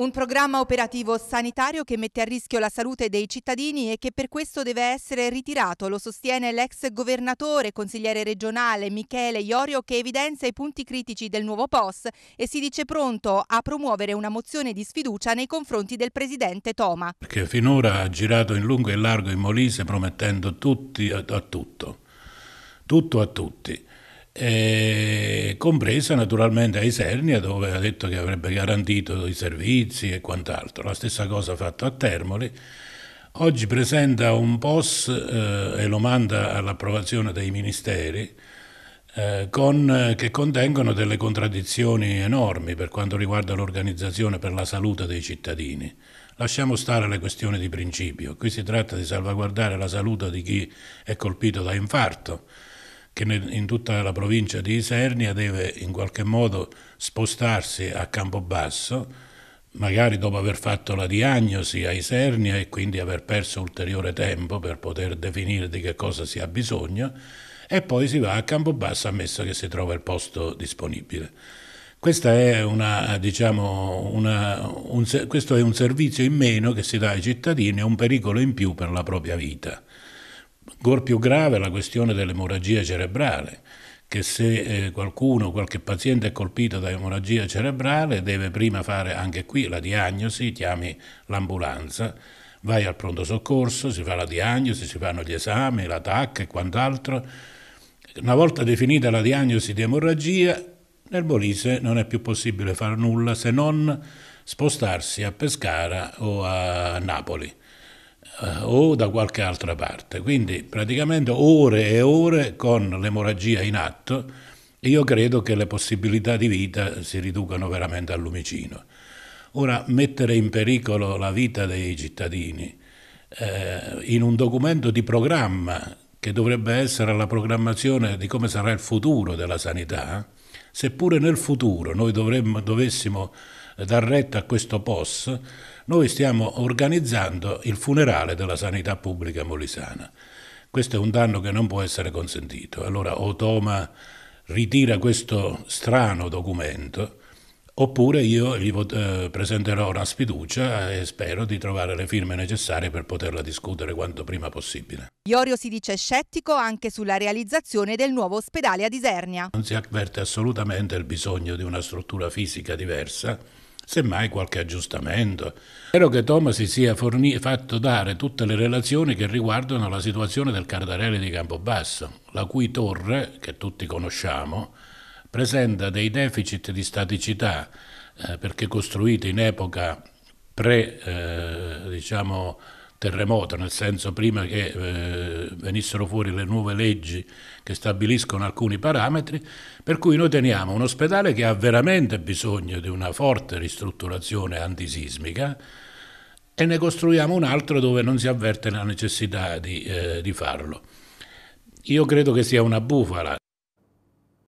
Un programma operativo sanitario che mette a rischio la salute dei cittadini e che per questo deve essere ritirato, lo sostiene l'ex governatore, consigliere regionale Michele Iorio che evidenzia i punti critici del nuovo POS e si dice pronto a promuovere una mozione di sfiducia nei confronti del presidente Toma. Perché finora ha girato in lungo e in largo in Molise promettendo tutti a, a tutto, tutto a tutti. E compresa naturalmente a Isernia dove ha detto che avrebbe garantito i servizi e quant'altro. La stessa cosa ha fatto a Termoli. Oggi presenta un POS eh, e lo manda all'approvazione dei ministeri eh, con, che contengono delle contraddizioni enormi per quanto riguarda l'organizzazione per la salute dei cittadini. Lasciamo stare le questioni di principio, qui si tratta di salvaguardare la salute di chi è colpito da infarto, che in tutta la provincia di Isernia deve in qualche modo spostarsi a Campobasso, magari dopo aver fatto la diagnosi a Isernia e quindi aver perso ulteriore tempo per poter definire di che cosa si ha bisogno, e poi si va a Campobasso ammesso che si trova il posto disponibile. È una, diciamo, una, un, questo è un servizio in meno che si dà ai cittadini è un pericolo in più per la propria vita. Ancora più grave la questione dell'emorragia cerebrale, che se eh, qualcuno, qualche paziente è colpito da emorragia cerebrale deve prima fare anche qui la diagnosi, chiami l'ambulanza, vai al pronto soccorso, si fa la diagnosi, si fanno gli esami, la TAC e quant'altro. Una volta definita la diagnosi di emorragia, nel Molise non è più possibile fare nulla se non spostarsi a Pescara o a Napoli. Eh, o da qualche altra parte. Quindi praticamente ore e ore con l'emorragia in atto, io credo che le possibilità di vita si riducano veramente al lumicino. Ora, mettere in pericolo la vita dei cittadini eh, in un documento di programma che dovrebbe essere la programmazione di come sarà il futuro della sanità, seppure nel futuro noi dovremmo, dovessimo dar retta a questo POS, noi stiamo organizzando il funerale della sanità pubblica molisana. Questo è un danno che non può essere consentito. Allora o Toma ritira questo strano documento oppure io gli eh, presenterò una sfiducia e spero di trovare le firme necessarie per poterla discutere quanto prima possibile. Iorio si dice scettico anche sulla realizzazione del nuovo ospedale a Disernia. Non si avverte assolutamente il bisogno di una struttura fisica diversa semmai qualche aggiustamento. Spero che Thomas si sia fornì, fatto dare tutte le relazioni che riguardano la situazione del Cardarelli di Campobasso, la cui torre, che tutti conosciamo, presenta dei deficit di staticità eh, perché costruita in epoca pre, eh, diciamo, terremoto, nel senso prima che eh, venissero fuori le nuove leggi che stabiliscono alcuni parametri, per cui noi teniamo un ospedale che ha veramente bisogno di una forte ristrutturazione antisismica e ne costruiamo un altro dove non si avverte la necessità di, eh, di farlo. Io credo che sia una bufala,